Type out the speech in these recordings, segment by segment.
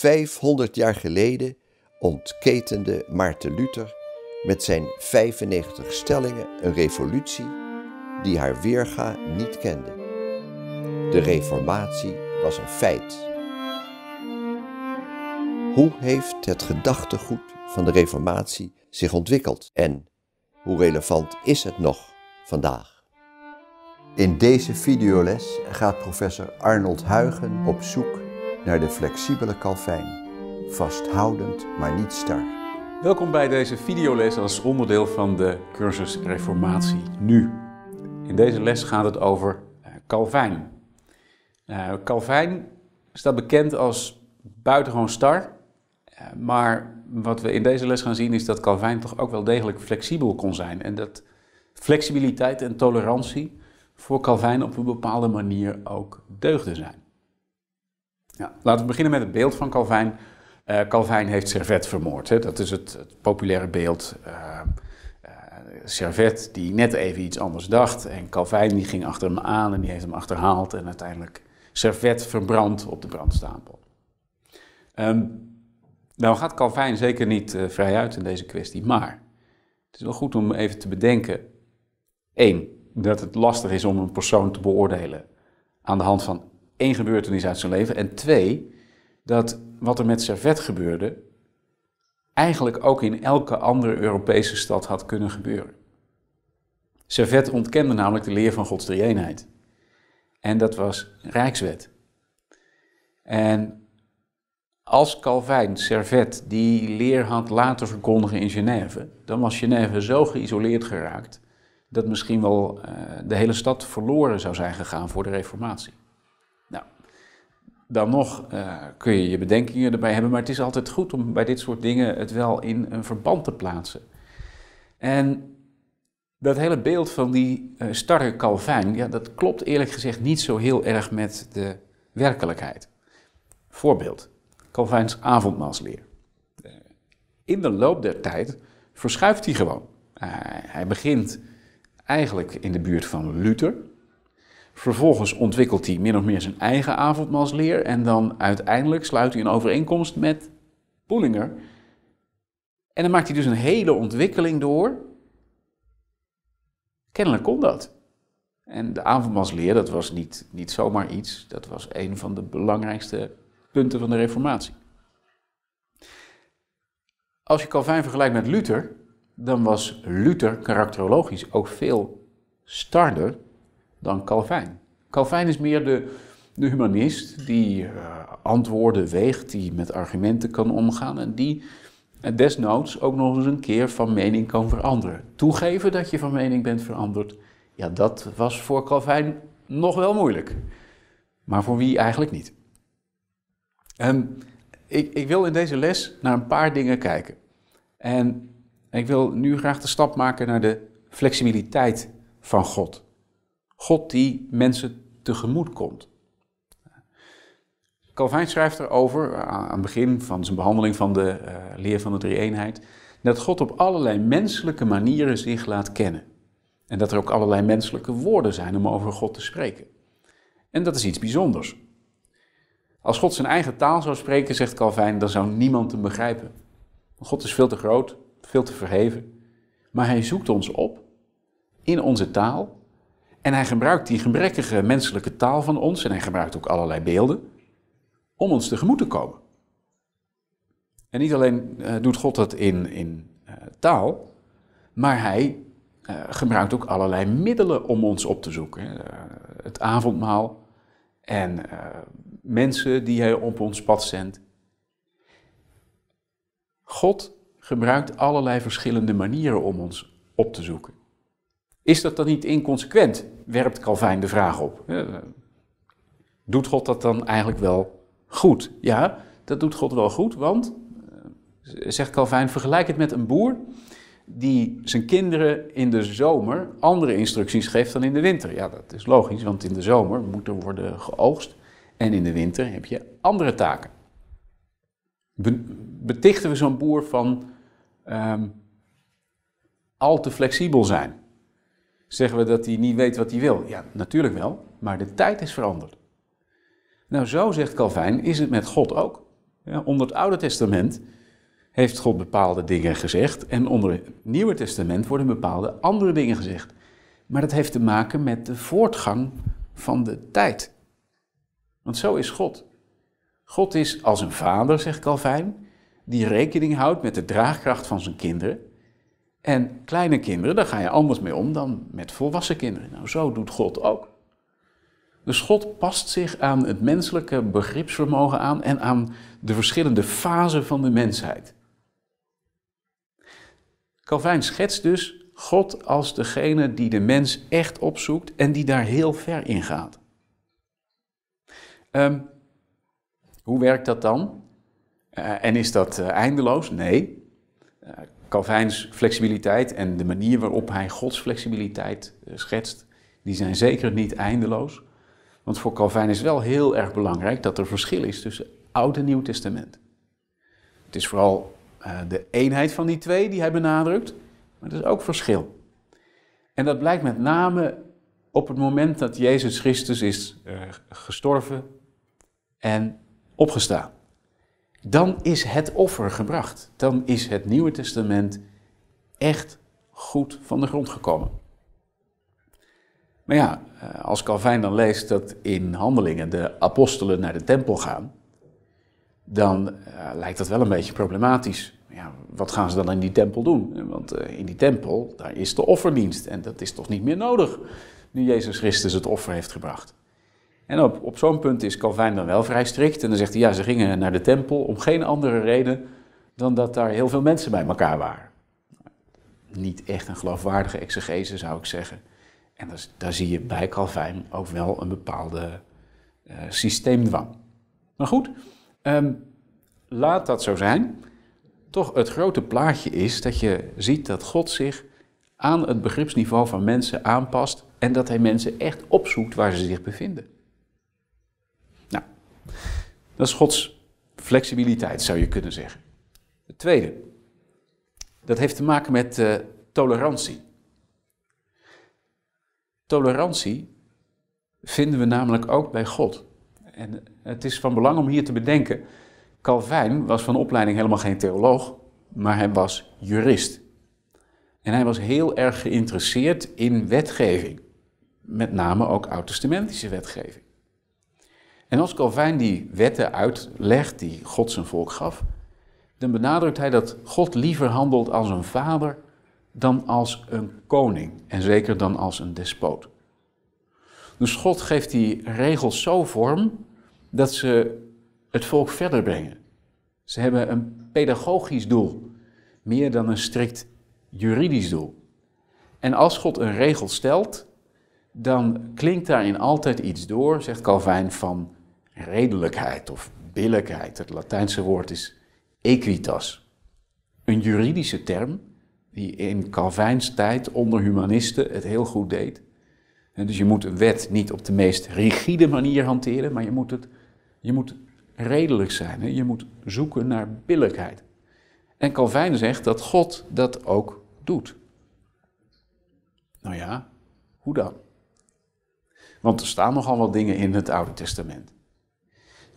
500 jaar geleden ontketende Maarten Luther met zijn 95 stellingen een revolutie die haar weerga niet kende. De Reformatie was een feit. Hoe heeft het gedachtegoed van de Reformatie zich ontwikkeld en hoe relevant is het nog vandaag? In deze videoles gaat professor Arnold Huigen op zoek naar de flexibele kalfijn. Vasthoudend, maar niet star. Welkom bij deze videoles als onderdeel van de cursus Reformatie Nu. In deze les gaat het over Calvijn. Eh, Calvijn eh, staat bekend als buitengewoon star, eh, maar wat we in deze les gaan zien is dat Calvin toch ook wel degelijk flexibel kon zijn. En dat flexibiliteit en tolerantie voor Calvin op een bepaalde manier ook deugden zijn. Ja, laten we beginnen met het beeld van Calvijn. Uh, Calvijn heeft Servet vermoord. Hè? Dat is het, het populaire beeld. Eh, eh, Servet die net even iets anders dacht. En Calvijn die ging achter hem aan en die heeft hem achterhaald. En uiteindelijk Servet verbrand op de brandstapel. Ehm, nou gaat Calvijn zeker niet vrijuit vrij uit in deze kwestie, maar het is wel goed om even te bedenken. één, dat het lastig is om een persoon te beoordelen aan de hand van één gebeurtenis uit zijn leven. En twee, dat wat er met Servet gebeurde, eigenlijk ook in elke andere Europese stad had kunnen gebeuren. Servet ontkende namelijk de leer van Gods drieënheid. En dat was Rijkswet. En als Calvijn Servet die leer had laten verkondigen in Genève, dan was Genève zo geïsoleerd geraakt dat misschien wel eh, de hele stad verloren zou zijn gegaan voor de Reformatie dan nog eh, kun je je bedenkingen erbij hebben, maar het is altijd goed om bij dit soort dingen het wel in een verband te plaatsen. En dat hele beeld van die eh, starre Calvin, ja, dat klopt eerlijk gezegd niet zo heel erg met de werkelijkheid. Voorbeeld, Calvijns avondmaalsleer. Eh, in de loop der tijd verschuift hij gewoon. hij begint eigenlijk in de buurt van Luther, Vervolgens ontwikkelt hij min of meer zijn eigen avondmaalsleer en dan uiteindelijk sluit hij een overeenkomst met Poelinger. En dan maakt hij dus een hele ontwikkeling door. Kennelijk kon dat. En de avondmaalsleer, dat was niet, niet zomaar iets, dat was een van de belangrijkste punten van de Reformatie. Als je Calvin vergelijkt met Luther, dan was Luther karakterologisch ook veel starder dan Calvijn. Calvijn is meer de, de humanist die eh, antwoorden weegt, die met argumenten kan omgaan en die desnoods ook nog eens een keer van mening kan veranderen. Toegeven dat je van mening bent veranderd, ja, dat was voor Calvijn nog wel moeilijk. Maar voor wie eigenlijk niet. Um, ik, ik wil in deze les naar een paar dingen kijken. En ik wil nu graag de stap maken naar de flexibiliteit van God. God die mensen tegemoet komt. Calvin schrijft erover eh, aan het begin van zijn behandeling van de eh, leer van de drie-eenheid, dat God op allerlei menselijke manieren zich laat kennen. En dat er ook allerlei menselijke woorden zijn om over God te spreken. En dat is iets bijzonders. Als God zijn eigen taal zou spreken, zegt Calvin, dan zou niemand hem begrijpen. God is veel te groot, veel te verheven, maar hij zoekt ons op in onze taal en hij gebruikt die gebrekkige menselijke taal van ons, en hij gebruikt ook allerlei beelden, om ons tegemoet te komen. En niet alleen eh, doet God dat in, in eh, taal, maar hij eh, gebruikt ook allerlei middelen om ons op te zoeken. het avondmaal en mensen die hij op ons pad zendt. God gebruikt allerlei verschillende manieren om ons op te zoeken. Is dat dan niet inconsequent? Werpt Calvijn de vraag op. Eh, doet God dat dan eigenlijk wel goed? Ja, dat doet God wel goed, want, eh, zegt Calvijn, vergelijk het met een boer die zijn kinderen in de zomer andere instructies geeft dan in de winter. Ja, dat is logisch, want in de zomer moet er worden geoogst en in de winter heb je andere taken. betichten we zo'n boer van ehm, al te flexibel zijn? zeggen we dat hij niet weet wat hij wil. Ja, natuurlijk wel, maar de tijd is veranderd. Nou, zo zegt Calvijn, is het met God ook. Ja, onder het Oude Testament heeft God bepaalde dingen gezegd en onder het Nieuwe Testament worden bepaalde andere dingen gezegd. Maar dat heeft te maken met de voortgang van de tijd. Want zo is God. God is als een vader, zegt Calvijn, die rekening houdt met de draagkracht van zijn kinderen en kleine kinderen, daar ga je anders mee om dan met volwassen kinderen. Nou, zo doet God ook. Dus God past zich aan het menselijke begripsvermogen aan en aan de verschillende fasen van de mensheid. Calvijn schetst dus God als degene die de mens echt opzoekt en die daar heel ver in gaat. Ehm, hoe werkt dat dan? Eh, en is dat eh, eindeloos? Nee. Uh, Calvijns flexibiliteit en de manier waarop hij Gods flexibiliteit eh, schetst, die zijn zeker niet eindeloos. Want voor Calvijn is wel heel erg belangrijk dat er verschil is tussen Oud en Nieuw Testament. Het is vooral eh, de eenheid van die twee die hij benadrukt, maar er is ook verschil. En dat blijkt met name op het moment dat Jezus Christus is eh, gestorven en opgestaan dan is het offer gebracht. Dan is het Nieuwe Testament echt goed van de grond gekomen. Maar ja, eh, als Calvin dan leest dat in handelingen de apostelen naar de tempel gaan, dan eh, lijkt dat wel een beetje problematisch. Ja, wat gaan ze dan in die tempel doen? Want eh, in die tempel, daar is de offerdienst en dat is toch niet meer nodig nu Jezus Christus het offer heeft gebracht. En op, op zo'n punt is Calvijn dan wel vrij strikt. En dan zegt hij, ja, ze gingen naar de tempel om geen andere reden dan dat daar heel veel mensen bij elkaar waren. Niet echt een geloofwaardige exegese, zou ik zeggen. En daar, daar zie je bij Calvijn ook wel een bepaalde uh, systeemdwang. Maar goed, ehm, laat dat zo zijn. Toch het grote plaatje is dat je ziet dat God zich aan het begripsniveau van mensen aanpast en dat hij mensen echt opzoekt waar ze zich bevinden. Dat is Gods flexibiliteit, zou je kunnen zeggen. Het tweede, dat heeft te maken met eh, tolerantie. Tolerantie vinden we namelijk ook bij God. En eh, het is van belang om hier te bedenken, Calvijn was van opleiding helemaal geen theoloog, maar hij was jurist. En hij was heel erg geïnteresseerd in wetgeving, met name ook oud-testamentische wetgeving. En als Calvijn die wetten uitlegt die God zijn volk gaf, dan benadrukt hij dat God liever handelt als een vader dan als een koning en zeker dan als een despoot. Dus God geeft die regels zo vorm dat ze het volk verder brengen. Ze hebben een pedagogisch doel, meer dan een strikt juridisch doel. En als God een regel stelt, dan klinkt daarin altijd iets door, zegt Calvijn, van redelijkheid of billijkheid. Het Latijnse woord is equitas. Een juridische term die in Calvijns tijd onder humanisten het heel goed deed. dus je moet een wet niet op de meest rigide manier hanteren, maar je moet, het, je moet redelijk zijn. Hè? Je moet zoeken naar billijkheid. En Calvijn zegt dat God dat ook doet. Nou ja, hoe dan? Want er staan nogal wat dingen in het Oude Testament.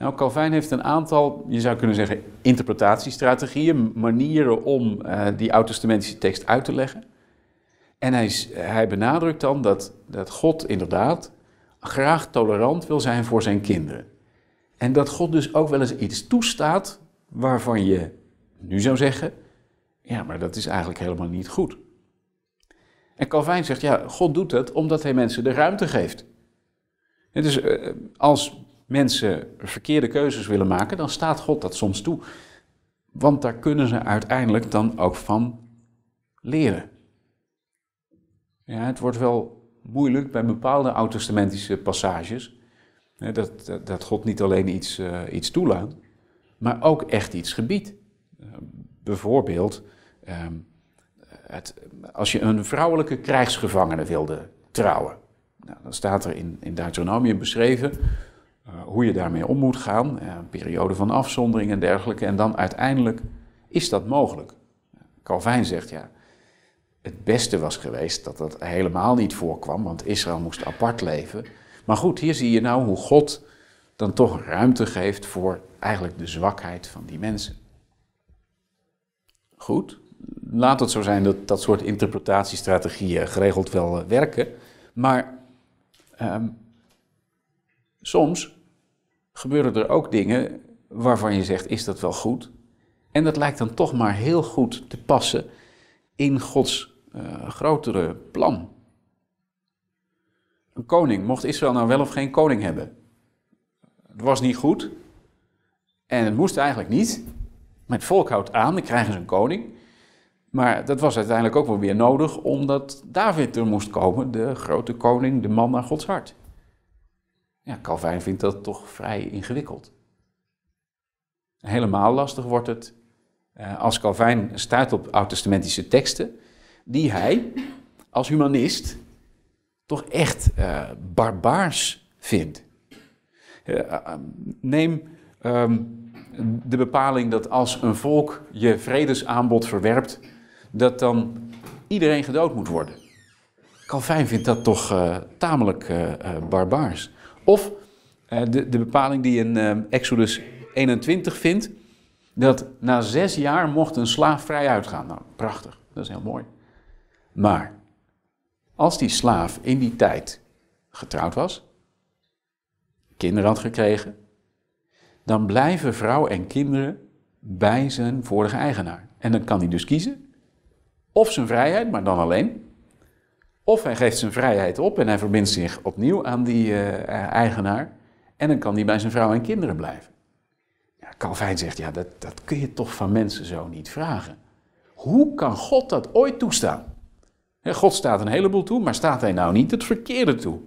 Nou, Calvijn heeft een aantal, je zou kunnen zeggen, interpretatiestrategieën, manieren om eh, die oud-testamentische tekst uit te leggen. En hij, hij benadrukt dan dat, dat God inderdaad graag tolerant wil zijn voor zijn kinderen. En dat God dus ook wel eens iets toestaat waarvan je nu zou zeggen, ja, maar dat is eigenlijk helemaal niet goed. En Calvijn zegt, ja, God doet dat omdat hij mensen de ruimte geeft. En dus eh, als mensen verkeerde keuzes willen maken, dan staat God dat soms toe. Want daar kunnen ze uiteindelijk dan ook van leren. Ja, het wordt wel moeilijk bij bepaalde oud-testamentische passages. Dat, dat, dat, God niet alleen iets, eh, iets toelaat, maar ook echt iets gebiedt. Eh, bijvoorbeeld, ehm, het, als je een vrouwelijke krijgsgevangene wilde trouwen. Nou, dan staat er in, in Deuteronomium beschreven eh, hoe je daarmee om moet gaan, eh, een periode van afzondering en dergelijke. En dan uiteindelijk is dat mogelijk. Calvijn zegt ja, het beste was geweest dat dat helemaal niet voorkwam, want Israël moest apart leven. Maar goed, hier zie je nou hoe God dan toch ruimte geeft voor eigenlijk de zwakheid van die mensen. Goed, laat het zo zijn dat dat soort interpretatiestrategieën geregeld wel eh, werken, maar ehm, soms gebeuren er ook dingen waarvan je zegt, is dat wel goed? En dat lijkt dan toch maar heel goed te passen in Gods eh, grotere plan. Een koning, mocht Israël nou wel of geen koning hebben? Het was niet goed en het moest eigenlijk niet. het volk houdt aan, dan krijgen ze een koning. Maar dat was uiteindelijk ook wel weer nodig, omdat David er moest komen, de grote koning, de man naar Gods hart. Ja, Calvijn vindt dat toch vrij ingewikkeld. Helemaal lastig wordt het eh, als Calvin staat op oud-testamentische teksten, die hij als humanist toch echt eh, barbaars vindt. Eh, neem ehm, de bepaling dat als een volk je vredesaanbod verwerpt, dat dan iedereen gedood moet worden. Calvin vindt dat toch tamelijk barbaars. Of eh, de, de, bepaling die in eh, Exodus 21 vindt, dat na zes jaar mocht een slaaf vrij uitgaan. Nou, prachtig, dat is heel mooi. Maar als die slaaf in die tijd getrouwd was, kinderen had gekregen, dan blijven vrouw en kinderen bij zijn vorige eigenaar. En dan kan hij dus kiezen of zijn vrijheid, maar dan alleen, of hij geeft zijn vrijheid op en hij verbindt zich opnieuw aan die eh, eh, eigenaar. En dan kan hij bij zijn vrouw en kinderen blijven. Ja, Calvijn zegt, ja, dat, dat kun je toch van mensen zo niet vragen. Hoe kan God dat ooit toestaan? God staat een heleboel toe, maar staat hij nou niet het verkeerde toe?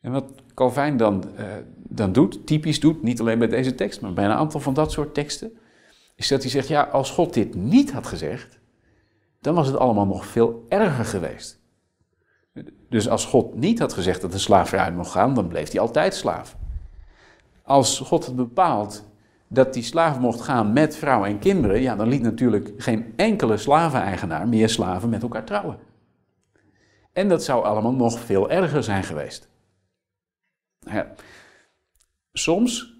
En wat Calvijn dan, eh, dan doet, typisch doet, niet alleen bij deze tekst, maar bij een aantal van dat soort teksten, is dat hij zegt, ja, als God dit niet had gezegd, dan was het allemaal nog veel erger geweest. Dus als God niet had gezegd dat de slaaf eruit mocht gaan, dan bleef hij altijd slaaf. Als God het bepaalt dat die slaaf mocht gaan met vrouw en kinderen, ja, dan liet natuurlijk geen enkele slaveneigenaar meer slaven met elkaar trouwen. En dat zou allemaal nog veel erger zijn geweest. Ja. Soms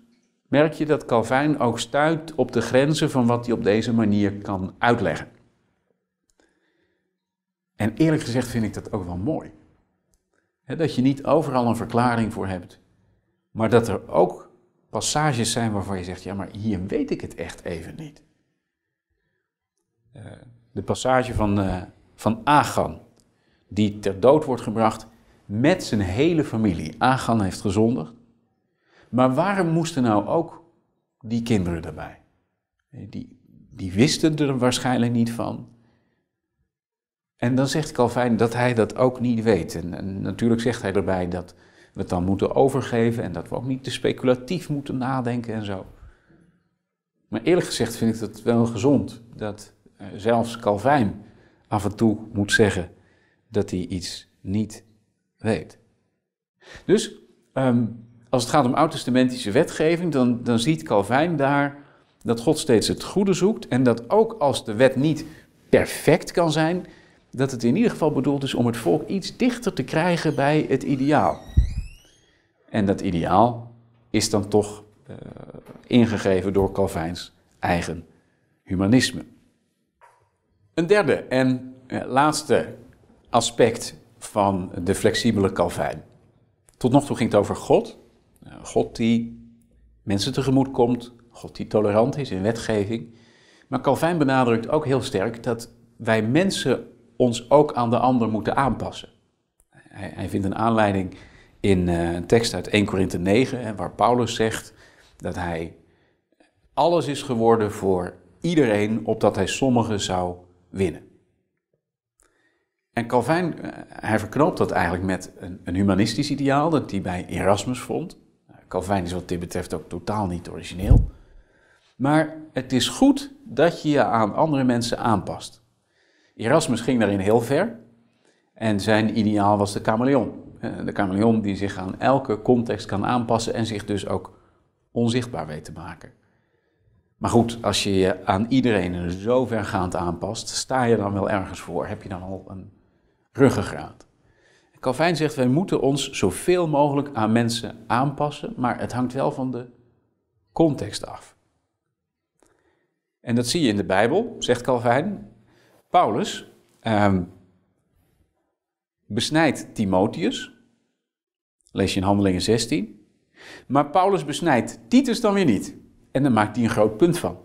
merk je dat Calvijn ook stuit op de grenzen van wat hij op deze manier kan uitleggen. En eerlijk gezegd vind ik dat ook wel mooi. dat je niet overal een verklaring voor hebt, maar dat er ook passages zijn waarvan je zegt, ja maar hier weet ik het echt even niet. Eh, de passage van, uh, van Agan, die ter dood wordt gebracht met zijn hele familie. Agan heeft gezondigd. Maar waarom moesten nou ook die kinderen erbij? Eh, die, die wisten er waarschijnlijk niet van. En dan zegt Calvijn dat hij dat ook niet weet. En, natuurlijk zegt hij erbij dat we het dan moeten overgeven en dat we ook niet te speculatief moeten nadenken en zo. Maar eerlijk gezegd vind ik dat wel gezond dat eh, zelfs Calvijn af en toe moet zeggen dat hij iets niet weet. Dus ehm, als het gaat om oud-testamentische wetgeving, dan, dan ziet Calvijn daar dat God steeds het goede zoekt en dat ook als de wet niet perfect kan zijn, dat het in ieder geval bedoeld is om het volk iets dichter te krijgen bij het ideaal. En dat ideaal is dan toch eh, ingegeven door Calvijns eigen humanisme. Een derde en eh, laatste aspect van de flexibele Calvijn. Tot nog toe ging het over God. Eh, God die mensen tegemoet komt, God die tolerant is in wetgeving. Maar Calvijn benadrukt ook heel sterk dat wij mensen ons ook aan de ander moeten aanpassen. Hij, hij vindt een aanleiding in eh, een tekst uit 1 Korinthe 9, hè, waar Paulus zegt dat hij alles is geworden voor iedereen, opdat hij sommigen zou winnen. En Calvijn, eh, hij verknoopt dat eigenlijk met een, een humanistisch ideaal dat hij bij Erasmus vond. Nou, Calvijn is wat dit betreft ook totaal niet origineel. Maar het is goed dat je je aan andere mensen aanpast. Erasmus ging daarin heel ver en zijn ideaal was de chameleon. Eh, de Kameleon die zich aan elke context kan aanpassen en zich dus ook onzichtbaar weet te maken. Maar goed, als je je aan iedereen zo vergaand aanpast, sta je dan wel ergens voor? Heb je dan al een ruggengraat? Calvin zegt, wij moeten ons zoveel mogelijk aan mensen aanpassen, maar het hangt wel van de context af. En dat zie je in de Bijbel, zegt Calvin. Paulus ehm, besnijdt Timotheus, lees je in Handelingen 16, maar Paulus besnijdt Titus dan weer niet. En dan maakt hij een groot punt van.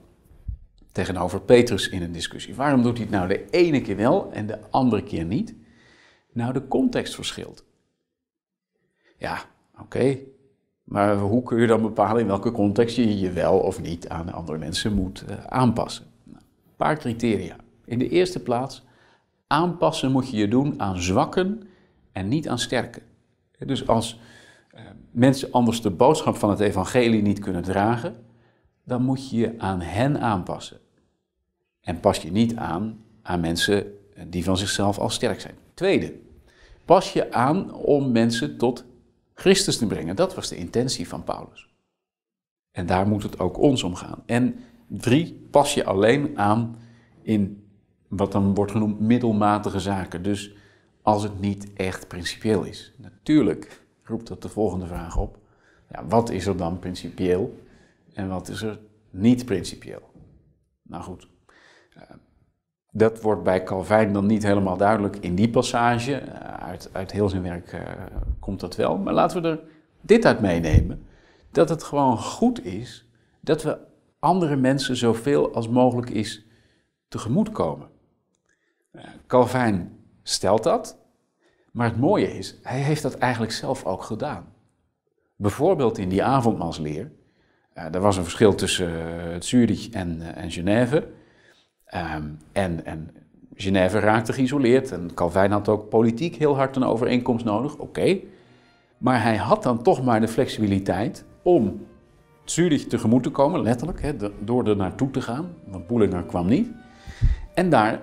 Tegenover Petrus in een discussie. Waarom doet hij het nou de ene keer wel en de andere keer niet? Nou, de context verschilt. Ja, oké. Maar hoe kun je dan bepalen in welke context je je wel of niet aan andere mensen moet eh, aanpassen? Nou, een paar criteria. In de eerste plaats, aanpassen moet je je doen aan zwakken en niet aan sterken. Dus als eh, mensen anders de boodschap van het evangelie niet kunnen dragen, dan moet je je aan hen aanpassen. En pas je niet aan aan mensen eh, die van zichzelf al sterk zijn. Tweede, pas je aan om mensen tot Christus te brengen. Dat was de intentie van Paulus. En daar moet het ook ons om gaan. En drie, pas je alleen aan in wat dan wordt genoemd middelmatige zaken. Dus als het niet echt principieel is. Natuurlijk roept dat de volgende vraag op. Ja, wat is er dan principieel en wat is er niet principieel? Nou goed, eh, dat wordt bij Calvijn dan niet helemaal duidelijk in die passage. Eh, uit, uit heel zijn werk eh, komt dat wel. Maar laten we er dit uit meenemen: dat het gewoon goed is dat we andere mensen zoveel als mogelijk is tegemoetkomen. Eh, Calvijn stelt dat, maar het mooie is, hij heeft dat eigenlijk zelf ook gedaan. Bijvoorbeeld in die avondmaalsleer. Eh, er was een verschil tussen eh, Zurich en, en Genève. Ehm, en, en Genève raakte geïsoleerd en Calvijn had ook politiek heel hard een overeenkomst nodig. Oké. Maar hij had dan toch maar de flexibiliteit om Zurich tegemoet te komen, letterlijk, hè, door er naartoe te gaan. Want Boelinger kwam niet. En daar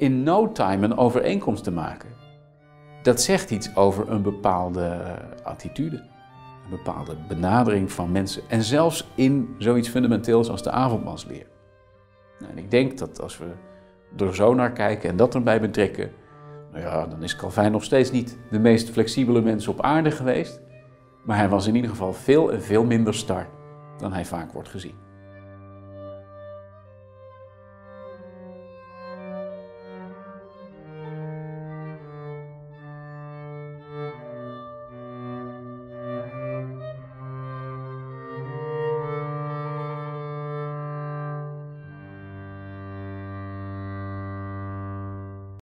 in no time een overeenkomst te maken. Dat zegt iets over een bepaalde eh, attitude, een bepaalde benadering van mensen en zelfs in zoiets fundamenteels als de avondmansleer. Nou, en ik denk dat als we er zo naar kijken en dat erbij betrekken, nou ja, dan is Calvijn nog steeds niet de meest flexibele mens op aarde geweest, maar hij was in ieder geval veel en veel minder star dan hij vaak wordt gezien.